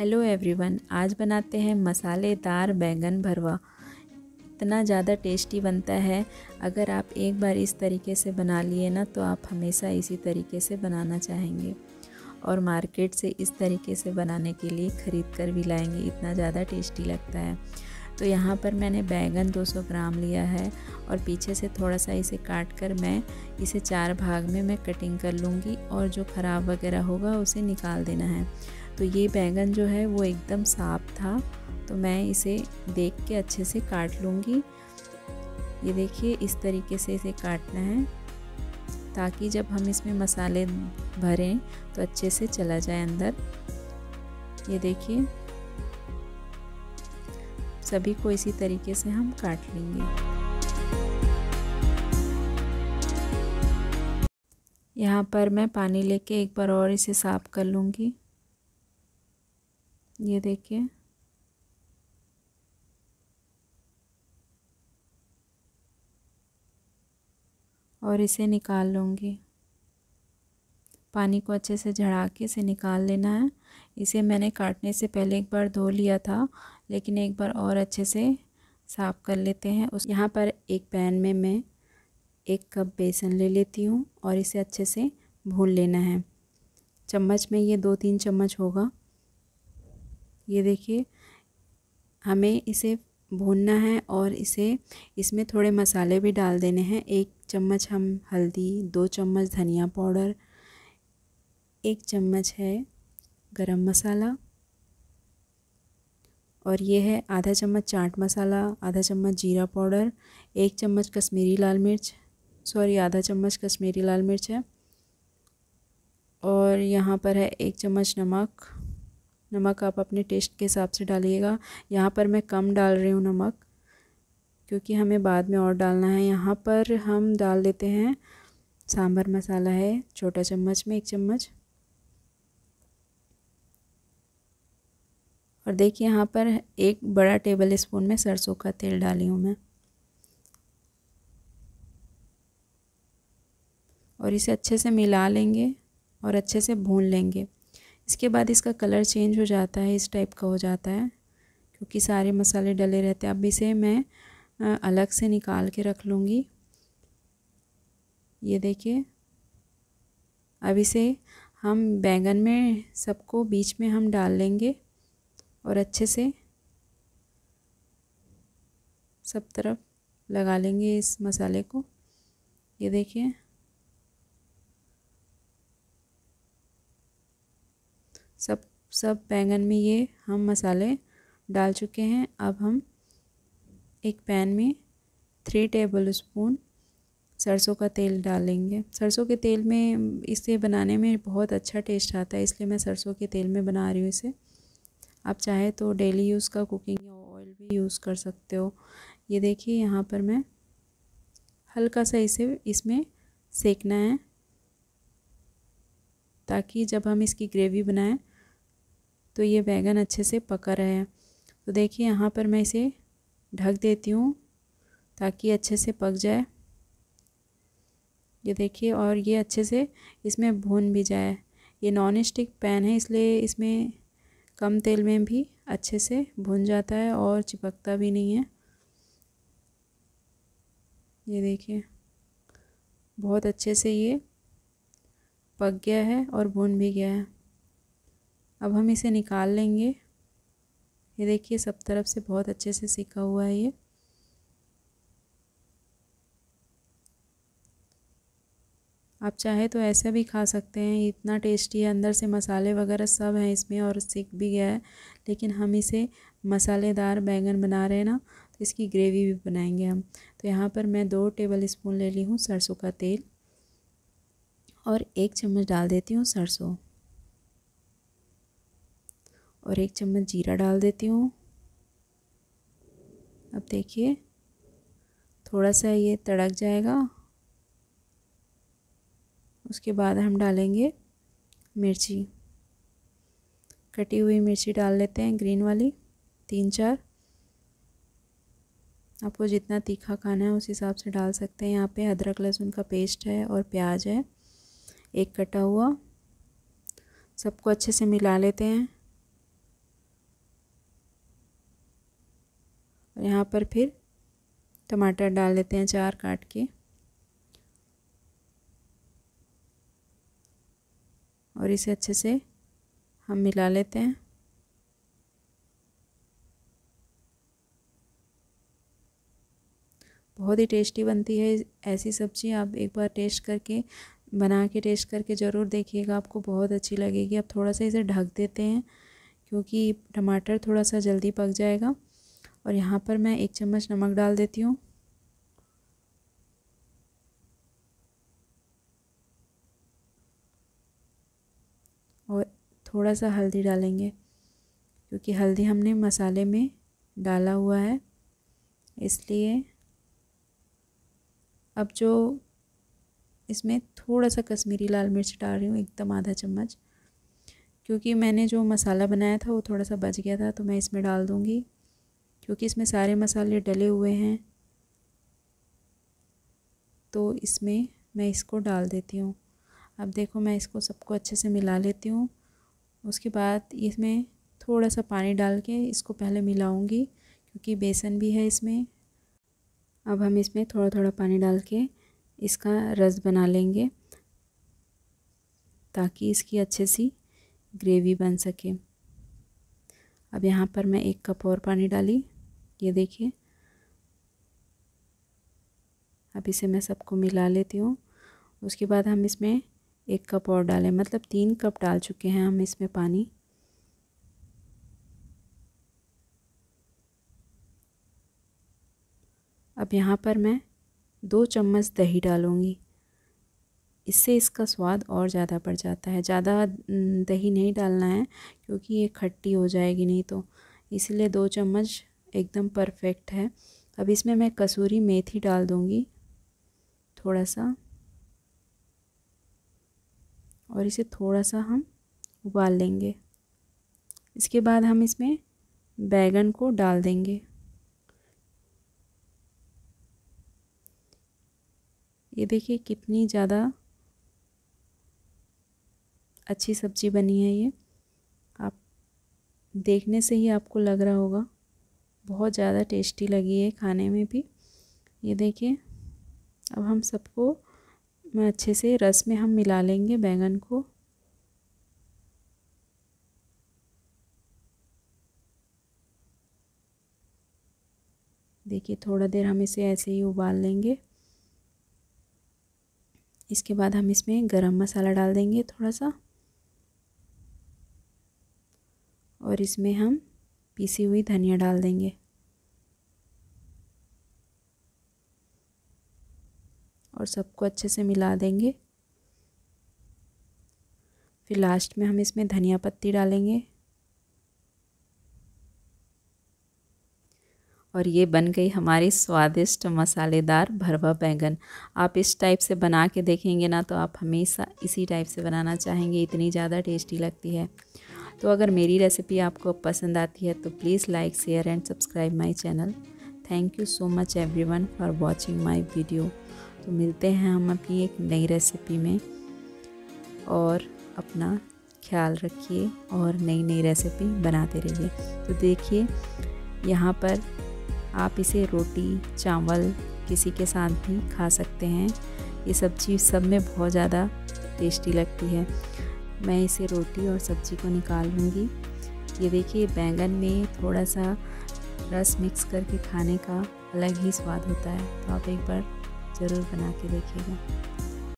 hello everyone आज बनाते हैं मसालेदार बैंगन भरवा इतना ज़्यादा टेस्टी बनता है अगर आप एक बार इस तरीके से बना लिए ना तो आप हमेशा इसी तरीके से बनाना चाहेंगे और मार्केट से इस तरीके से बनाने के लिए ख़रीद कर भी लाएंगे इतना ज़्यादा टेस्टी लगता है तो यहाँ पर मैंने बैंगन 200 ग्राम लिया है और पीछे से थोड़ा सा इसे काट कर मैं इसे चार भाग में मैं कटिंग कर लूँगी और जो ख़राब वगैरह होगा उसे निकाल देना है तो ये बैंगन जो है वो एकदम साफ था तो मैं इसे देख के अच्छे से काट लूँगी ये देखिए इस तरीके से इसे काटना है ताकि जब हम इसमें मसाले भरें तो अच्छे से चला जाए अंदर ये देखिए सभी को इसी तरीके से हम काट लेंगे यहाँ पर मैं पानी लेके एक बार और इसे साफ़ कर लूँगी ये देखिए और इसे निकाल लूँगी पानी को अच्छे से झड़ा के इसे निकाल लेना है इसे मैंने काटने से पहले एक बार धो लिया था लेकिन एक बार और अच्छे से साफ़ कर लेते हैं उस यहाँ पर एक पैन में मैं एक कप बेसन ले लेती हूँ और इसे अच्छे से भून लेना है चम्मच में ये दो तीन चम्मच होगा ये देखिए हमें इसे भूनना है और इसे इसमें थोड़े मसाले भी डाल देने हैं एक चम्मच हम हल्दी दो चम्मच धनिया पाउडर एक चम्मच है गरम मसाला और ये है आधा चम्मच चाट मसाला आधा चम्मच जीरा पाउडर एक चम्मच कश्मीरी लाल मिर्च सॉरी आधा चम्मच कश्मीरी लाल मिर्च है और यहाँ पर है एक चम्मच नमक नमक आप अपने टेस्ट के हिसाब से डालिएगा यहाँ पर मैं कम डाल रही हूँ नमक क्योंकि हमें बाद में और डालना है यहाँ पर हम डाल देते हैं सांभर मसाला है छोटा चम्मच में एक चम्मच और देखिए यहाँ पर एक बड़ा टेबल स्पून में सरसों का तेल डाली हूँ मैं और इसे अच्छे से मिला लेंगे और अच्छे से भून लेंगे इसके बाद इसका कलर चेंज हो जाता है इस टाइप का हो जाता है क्योंकि सारे मसाले डले रहते हैं अब इसे मैं अलग से निकाल के रख लूँगी ये देखिए अब इसे हम बैंगन में सबको बीच में हम डाल लेंगे और अच्छे से सब तरफ लगा लेंगे इस मसाले को ये देखिए सब सब बैंगन में ये हम मसाले डाल चुके हैं अब हम एक पैन में थ्री टेबल स्पून सरसों का तेल डालेंगे सरसों के तेल में इसे बनाने में बहुत अच्छा टेस्ट आता है इसलिए मैं सरसों के तेल में बना रही हूँ इसे आप चाहे तो डेली यूज़ का कुकिंग ऑयल भी यूज़ कर सकते हो ये देखिए यहाँ पर मैं हल्का सा इसे इसमें सेकना है ताकि जब हम इसकी ग्रेवी बनाएं तो ये बैगन अच्छे से पका रहा है तो देखिए यहाँ पर मैं इसे ढक देती हूँ ताकि अच्छे से पक जाए ये देखिए और ये अच्छे से इसमें भून भी जाए ये नॉन स्टिक पैन है इसलिए इसमें कम तेल में भी अच्छे से भुन जाता है और चिपकता भी नहीं है ये देखिए बहुत अच्छे से ये पक गया है और भुन भी गया है अब हम इसे निकाल लेंगे ये देखिए सब तरफ से बहुत अच्छे से सीखा हुआ है ये आप चाहे तो ऐसे भी खा सकते हैं इतना टेस्टी है अंदर से मसाले वगैरह सब हैं इसमें और सीख भी गया है लेकिन हम इसे मसालेदार बैंगन बना रहे हैं ना तो इसकी ग्रेवी भी बनाएंगे हम तो यहाँ पर मैं दो टेबल स्पून ले ली हूँ सरसों का तेल और एक चम्मच डाल देती हूँ सरसों और एक चम्मच जीरा डाल देती हूँ अब देखिए थोड़ा सा ये तड़क जाएगा उसके बाद हम डालेंगे मिर्ची कटी हुई मिर्ची डाल लेते हैं ग्रीन वाली तीन चार आपको जितना तीखा खाना है उस हिसाब से डाल सकते हैं यहाँ पे अदरक लहसुन का पेस्ट है और प्याज है एक कटा हुआ सबको अच्छे से मिला लेते हैं यहाँ पर फिर टमाटर डाल देते हैं चार काट के और इसे अच्छे से हम मिला लेते हैं बहुत ही टेस्टी बनती है ऐसी सब्ज़ी आप एक बार टेस्ट करके बना के टेस्ट करके ज़रूर देखिएगा आपको बहुत अच्छी लगेगी आप थोड़ा सा इसे ढक देते हैं क्योंकि टमाटर थोड़ा सा जल्दी पक जाएगा और यहाँ पर मैं एक चम्मच नमक डाल देती हूँ और थोड़ा सा हल्दी डालेंगे क्योंकि हल्दी हमने मसाले में डाला हुआ है इसलिए अब जो इसमें थोड़ा सा कश्मीरी लाल मिर्च डाल रही हूँ एकदम आधा चम्मच क्योंकि मैंने जो मसाला बनाया था वो थोड़ा सा बच गया था तो मैं इसमें डाल दूँगी क्योंकि इसमें सारे मसाले डले हुए हैं तो इसमें मैं इसको डाल देती हूँ अब देखो मैं इसको सबको अच्छे से मिला लेती हूँ उसके बाद इसमें थोड़ा सा पानी डाल के इसको पहले मिलाऊंगी क्योंकि बेसन भी है इसमें अब हम इसमें थोड़ा थोड़ा पानी डाल के इसका रस बना लेंगे ताकि इसकी अच्छे सी ग्रेवी बन सके अब यहाँ पर मैं एक कप और पानी डाली ये देखिए अब इसे मैं सबको मिला लेती हूँ उसके बाद हम इसमें एक कप और डालें मतलब तीन कप डाल चुके हैं हम इसमें पानी अब यहाँ पर मैं दो चम्मच दही डालूँगी इससे इसका स्वाद और ज़्यादा बढ़ जाता है ज़्यादा दही नहीं डालना है क्योंकि ये खट्टी हो जाएगी नहीं तो इसलिए दो चम्मच एकदम परफेक्ट है अब इसमें मैं कसूरी मेथी डाल दूँगी थोड़ा सा और इसे थोड़ा सा हम उबाल लेंगे इसके बाद हम इसमें बैगन को डाल देंगे ये देखिए कितनी ज़्यादा अच्छी सब्ज़ी बनी है ये आप देखने से ही आपको लग रहा होगा बहुत ज़्यादा टेस्टी लगी है खाने में भी ये देखिए अब हम सबको अच्छे से रस में हम मिला लेंगे बैंगन को देखिए थोड़ा देर हम इसे ऐसे ही उबाल लेंगे इसके बाद हम इसमें गरम मसाला डाल देंगे थोड़ा सा और इसमें हम पीसी हुई धनिया डाल देंगे और सबको अच्छे से मिला देंगे फिर लास्ट में हम इसमें धनिया पत्ती डालेंगे और ये बन गई हमारी स्वादिष्ट मसालेदार भरवा बैंगन आप इस टाइप से बना के देखेंगे ना तो आप हमेशा इसी टाइप से बनाना चाहेंगे इतनी ज़्यादा टेस्टी लगती है तो अगर मेरी रेसिपी आपको पसंद आती है तो please like share and subscribe my channel thank you so much everyone for watching my video तो मिलते हैं हम अपनी एक नई रेसिपी में और अपना ख्याल रखिए और नई नई रेसिपी बनाते रहिए तो देखिए यहाँ पर आप इसे रोटी चावल किसी के साथ भी खा सकते हैं ये सब्ज़ी सब में बहुत ज़्यादा टेस्टी लगती है मैं इसे रोटी और सब्जी को निकाल लूँगी ये देखिए बैंगन में थोड़ा सा रस मिक्स करके खाने का अलग ही स्वाद होता है तो आप एक बार ज़रूर बना के देखिएगा